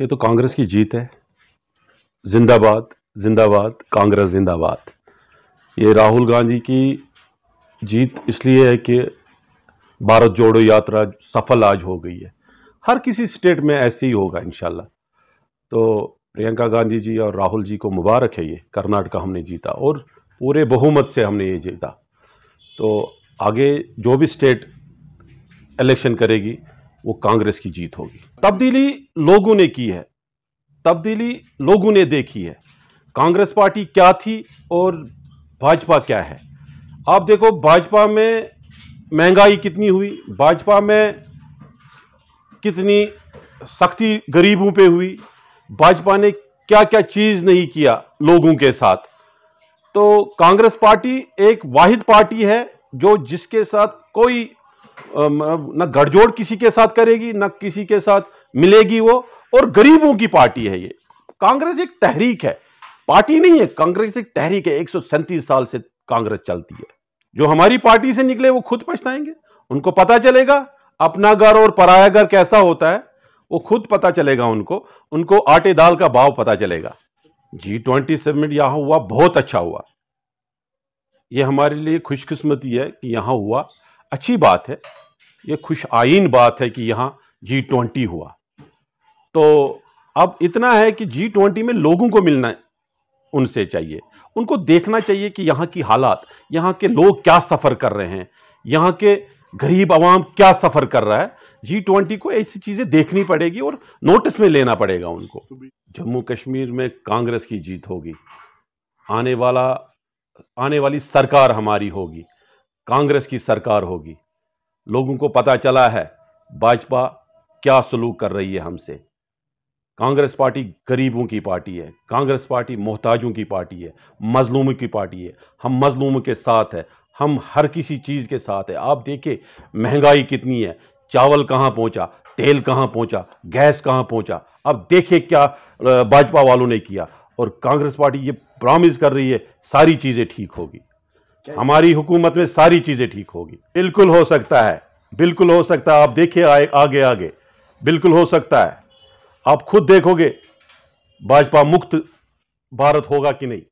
ये तो कांग्रेस की जीत है जिंदाबाद जिंदाबाद कांग्रेस जिंदाबाद ये राहुल गांधी की जीत इसलिए है कि भारत जोड़ो यात्रा सफल आज हो गई है हर किसी स्टेट में ऐसे ही होगा इन तो प्रियंका गांधी जी और राहुल जी को मुबारक है ये कर्नाटका हमने जीता और पूरे बहुमत से हमने ये जीता तो आगे जो भी स्टेट इलेक्शन करेगी वो कांग्रेस की जीत होगी तब्दीली लोगों ने की है तब्दीली लोगों ने देखी है कांग्रेस पार्टी क्या थी और भाजपा क्या है आप देखो भाजपा में महंगाई कितनी हुई भाजपा में कितनी सख्ती गरीबों पे हुई भाजपा ने क्या क्या चीज़ नहीं किया लोगों के साथ तो कांग्रेस पार्टी एक वाहिद पार्टी है जो जिसके साथ कोई ना गठजोड़ किसी के साथ करेगी ना किसी के साथ मिलेगी वो और गरीबों की पार्टी है ये कांग्रेस एक तहरीक है पार्टी नहीं है कांग्रेस एक तहरीक है एक साल से कांग्रेस चलती है जो हमारी पार्टी से निकले वो खुद पछताएंगे उनको पता चलेगा अपना घर और पराया घर कैसा होता है वो खुद पता चलेगा उनको उनको आटे दाल का भाव पता चलेगा जी ट्वेंटी सबमिट यहां हुआ बहुत अच्छा हुआ ये हमारे लिए खुशकिस्मती है कि यहां हुआ अच्छी बात है ये खुश आइन बात है कि यहाँ जी ट्वेंटी हुआ तो अब इतना है कि जी ट्वेंटी में लोगों को मिलना उनसे चाहिए उनको देखना चाहिए कि यहाँ की हालात यहाँ के लोग क्या सफ़र कर रहे हैं यहाँ के गरीब आवाम क्या सफ़र कर रहा है जी ट्वेंटी को ऐसी चीज़ें देखनी पड़ेगी और नोटिस में लेना पड़ेगा उनको जम्मू कश्मीर में कांग्रेस की जीत होगी आने वाला आने वाली सरकार हमारी होगी कांग्रेस की सरकार होगी लोगों को पता चला है भाजपा क्या सलूक कर रही है हमसे कांग्रेस पार्टी गरीबों की पार्टी है कांग्रेस पार्टी मोहताजों की पार्टी है मजलूम की पार्टी है हम मजलूम के साथ है हम हर किसी चीज़ के साथ है आप देखिए महंगाई कितनी है चावल कहाँ पहुँचा तेल कहाँ पहुँचा गैस कहाँ पहुँचा अब देखिए क्या भाजपा वालों ने किया और कांग्रेस पार्टी ये प्रॉमिस कर रही है सारी चीज़ें ठीक होगी हमारी हुकूमत में सारी चीज़ें ठीक होगी बिल्कुल हो सकता है बिल्कुल हो सकता है आप देखिए आगे, आगे आगे बिल्कुल हो सकता है आप खुद देखोगे भाजपा मुक्त भारत होगा कि नहीं